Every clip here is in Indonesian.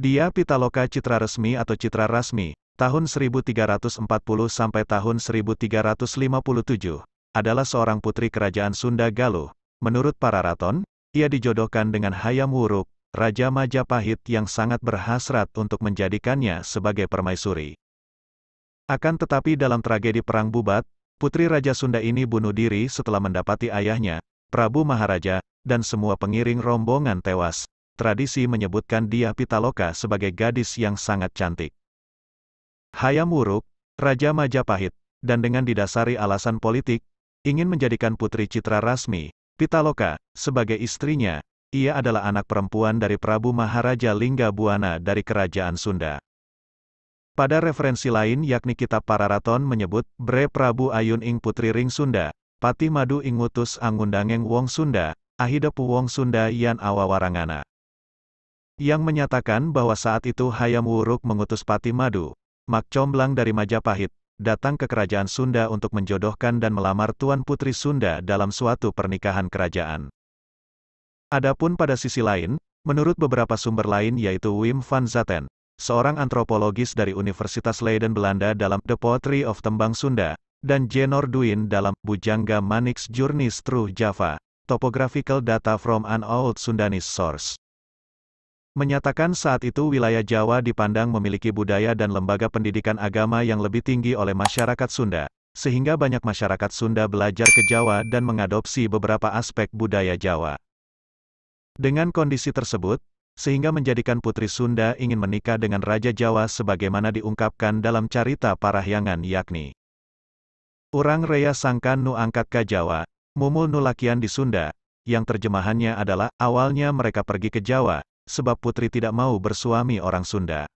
Dia Pitaloka Citra Resmi atau Citra Rasmi, tahun 1340 sampai tahun 1357, adalah seorang putri kerajaan Sunda Galuh. Menurut para raton, ia dijodohkan dengan Hayam Wuruk, Raja Majapahit yang sangat berhasrat untuk menjadikannya sebagai permaisuri. Akan tetapi dalam tragedi Perang Bubat, putri Raja Sunda ini bunuh diri setelah mendapati ayahnya, Prabu Maharaja, dan semua pengiring rombongan tewas tradisi menyebutkan dia Pitaloka sebagai gadis yang sangat cantik. Hayam Wuruk, Raja Majapahit, dan dengan didasari alasan politik, ingin menjadikan putri Citra Rasmi, Pitaloka, sebagai istrinya, ia adalah anak perempuan dari Prabu Maharaja Lingga Buana dari Kerajaan Sunda. Pada referensi lain yakni kitab Pararaton menyebut, Bre Prabu Ayun Ing Putri Ring Sunda, Pati Madu Ing Utus Angundangeng Wong Sunda, Ahidepu Wong Sunda Yan Awawarangana yang menyatakan bahwa saat itu Hayam Wuruk mengutus Pati Madu, Mak Comblang dari Majapahit, datang ke kerajaan Sunda untuk menjodohkan dan melamar Tuan Putri Sunda dalam suatu pernikahan kerajaan. Adapun pada sisi lain, menurut beberapa sumber lain yaitu Wim van Zaten, seorang antropologis dari Universitas Leiden Belanda dalam The Poetry of Tembang Sunda, dan Jenor Duin dalam Bujangga Manix Journeys Through Java, Topographical Data from an Old Sundanese Source menyatakan saat itu wilayah Jawa dipandang memiliki budaya dan lembaga pendidikan agama yang lebih tinggi oleh masyarakat Sunda, sehingga banyak masyarakat Sunda belajar ke Jawa dan mengadopsi beberapa aspek budaya Jawa. Dengan kondisi tersebut, sehingga menjadikan putri Sunda ingin menikah dengan Raja Jawa sebagaimana diungkapkan dalam carita Parahyangan yakni Urang Rea Sangkan Nu Angkat Ka Jawa, Mumul nu lakian di Sunda, yang terjemahannya adalah, awalnya mereka pergi ke Jawa, sebab Putri tidak mau bersuami orang Sunda.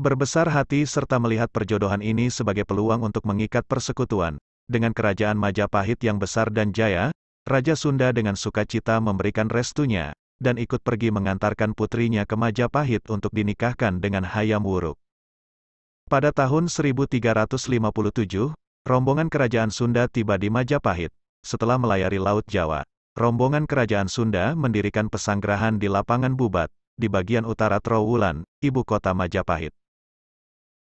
Berbesar hati serta melihat perjodohan ini sebagai peluang untuk mengikat persekutuan, dengan kerajaan Majapahit yang besar dan jaya, Raja Sunda dengan sukacita memberikan restunya, dan ikut pergi mengantarkan putrinya ke Majapahit untuk dinikahkan dengan Hayam Wuruk. Pada tahun 1357, rombongan kerajaan Sunda tiba di Majapahit, setelah melayari Laut Jawa. Rombongan kerajaan Sunda mendirikan pesanggrahan di lapangan Bubat, di bagian utara Trowulan, ibu kota Majapahit.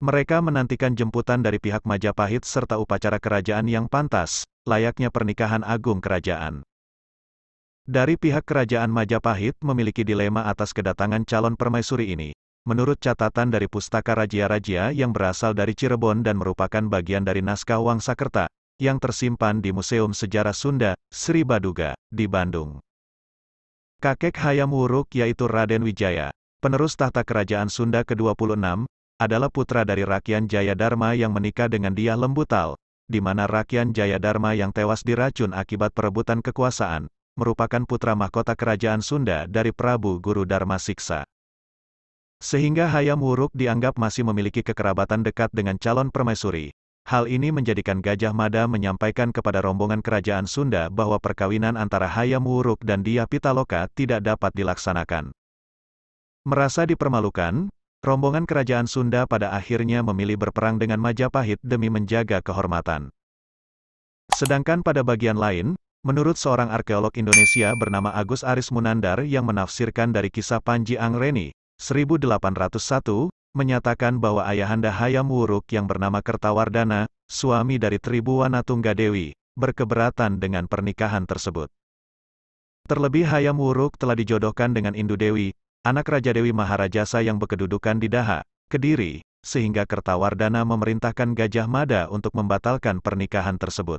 Mereka menantikan jemputan dari pihak Majapahit serta upacara kerajaan yang pantas, layaknya pernikahan agung kerajaan. Dari pihak kerajaan Majapahit memiliki dilema atas kedatangan calon permaisuri ini. Menurut catatan dari Pustaka raja-raja yang berasal dari Cirebon dan merupakan bagian dari naskah Wangsakerta, yang tersimpan di Museum Sejarah Sunda, Sri Baduga, di Bandung. Kakek Hayam Wuruk yaitu Raden Wijaya, penerus tahta kerajaan Sunda ke-26, adalah putra dari Rakyan Jayadharma yang menikah dengan Dia Lembutal, di mana Rakyan Jayadharma yang tewas diracun akibat perebutan kekuasaan, merupakan putra mahkota kerajaan Sunda dari Prabu Guru Dharma Siksa. Sehingga Hayam Wuruk dianggap masih memiliki kekerabatan dekat dengan calon permaisuri, Hal ini menjadikan Gajah Mada menyampaikan kepada rombongan kerajaan Sunda bahwa perkawinan antara Hayam Wuruk dan Dia Pitaloka tidak dapat dilaksanakan. Merasa dipermalukan, rombongan kerajaan Sunda pada akhirnya memilih berperang dengan Majapahit demi menjaga kehormatan. Sedangkan pada bagian lain, menurut seorang arkeolog Indonesia bernama Agus Aris Munandar yang menafsirkan dari kisah Panji Angreni, 1801, menyatakan bahwa ayahanda Hayam Wuruk yang bernama Kertawardana, suami dari Tribuwana Tunggadewi, berkeberatan dengan pernikahan tersebut. Terlebih Hayam Wuruk telah dijodohkan dengan Indu Dewi, anak Raja Dewi Maharajasa yang berkedudukan di Daha, Kediri, sehingga Kertawardana memerintahkan Gajah Mada untuk membatalkan pernikahan tersebut.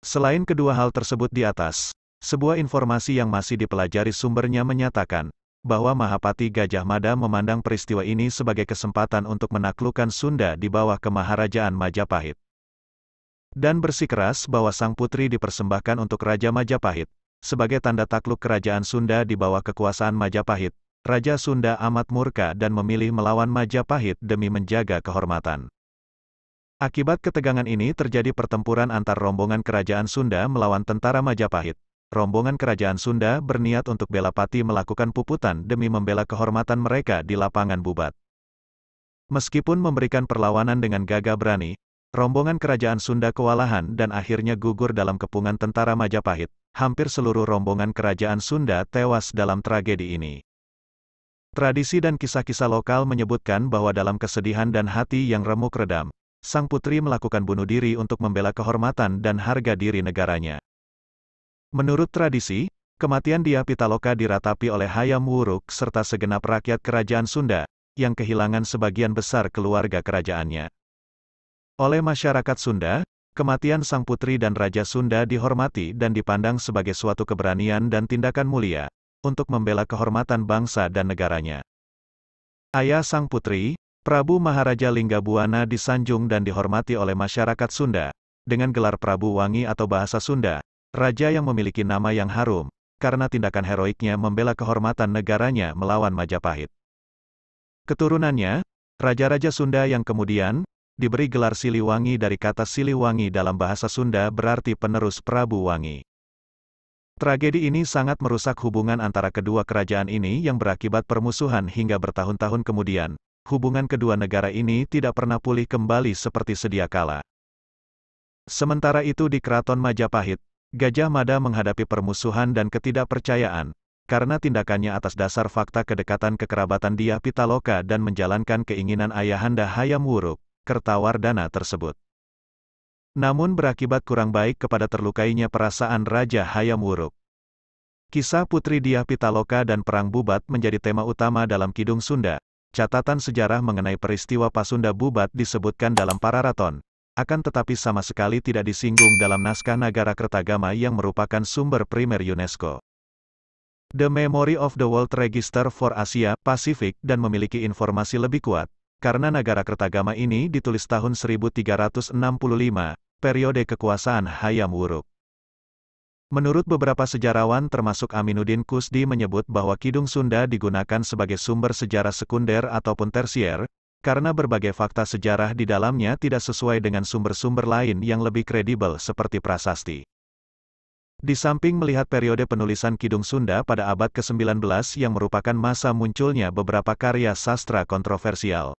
Selain kedua hal tersebut di atas, sebuah informasi yang masih dipelajari sumbernya menyatakan, bahwa Mahapati Gajah Mada memandang peristiwa ini sebagai kesempatan untuk menaklukkan Sunda di bawah kemaharajaan Majapahit. Dan bersikeras bahwa sang putri dipersembahkan untuk Raja Majapahit, sebagai tanda takluk kerajaan Sunda di bawah kekuasaan Majapahit, Raja Sunda amat murka dan memilih melawan Majapahit demi menjaga kehormatan. Akibat ketegangan ini terjadi pertempuran antar rombongan kerajaan Sunda melawan tentara Majapahit, rombongan kerajaan Sunda berniat untuk bela pati melakukan puputan demi membela kehormatan mereka di lapangan Bubat. Meskipun memberikan perlawanan dengan gagah berani, rombongan kerajaan Sunda kewalahan dan akhirnya gugur dalam kepungan tentara Majapahit. Hampir seluruh rombongan kerajaan Sunda tewas dalam tragedi ini. Tradisi dan kisah-kisah lokal menyebutkan bahwa dalam kesedihan dan hati yang remuk redam, sang putri melakukan bunuh diri untuk membela kehormatan dan harga diri negaranya. Menurut tradisi, kematian dia Pitaloka diratapi oleh Hayam Wuruk serta segenap rakyat kerajaan Sunda, yang kehilangan sebagian besar keluarga kerajaannya. Oleh masyarakat Sunda, kematian sang putri dan Raja Sunda dihormati dan dipandang sebagai suatu keberanian dan tindakan mulia, untuk membela kehormatan bangsa dan negaranya. Ayah sang putri, Prabu Maharaja Linggabuana disanjung dan dihormati oleh masyarakat Sunda, dengan gelar Prabu Wangi atau bahasa Sunda, Raja yang memiliki nama yang harum, karena tindakan heroiknya membela kehormatan negaranya melawan Majapahit. Keturunannya, Raja-Raja Sunda yang kemudian, diberi gelar Siliwangi dari kata Siliwangi dalam bahasa Sunda berarti penerus Prabu Wangi. Tragedi ini sangat merusak hubungan antara kedua kerajaan ini yang berakibat permusuhan hingga bertahun-tahun kemudian. Hubungan kedua negara ini tidak pernah pulih kembali seperti sedia kala. Sementara itu di Keraton Majapahit, Gajah Mada menghadapi permusuhan dan ketidakpercayaan, karena tindakannya atas dasar fakta kedekatan kekerabatan dia Pitaloka dan menjalankan keinginan ayahanda Hayam Wuruk, Kertawar Dana tersebut. Namun berakibat kurang baik kepada terlukainya perasaan Raja Hayam Wuruk. Kisah Putri dia Pitaloka dan Perang Bubat menjadi tema utama dalam Kidung Sunda. Catatan sejarah mengenai peristiwa Pasunda Bubat disebutkan dalam Pararaton, akan tetapi sama sekali tidak disinggung dalam naskah Nagara Kertagama yang merupakan sumber primer UNESCO. The Memory of the World Register for Asia, Pacific, dan memiliki informasi lebih kuat, karena Nagara Kertagama ini ditulis tahun 1365, periode kekuasaan Hayam Wuruk. Menurut beberapa sejarawan termasuk Aminuddin Kusdi menyebut bahwa Kidung Sunda digunakan sebagai sumber sejarah sekunder ataupun tersier, karena berbagai fakta sejarah di dalamnya tidak sesuai dengan sumber-sumber lain yang lebih kredibel seperti prasasti. Di samping melihat periode penulisan Kidung Sunda pada abad ke-19 yang merupakan masa munculnya beberapa karya sastra kontroversial.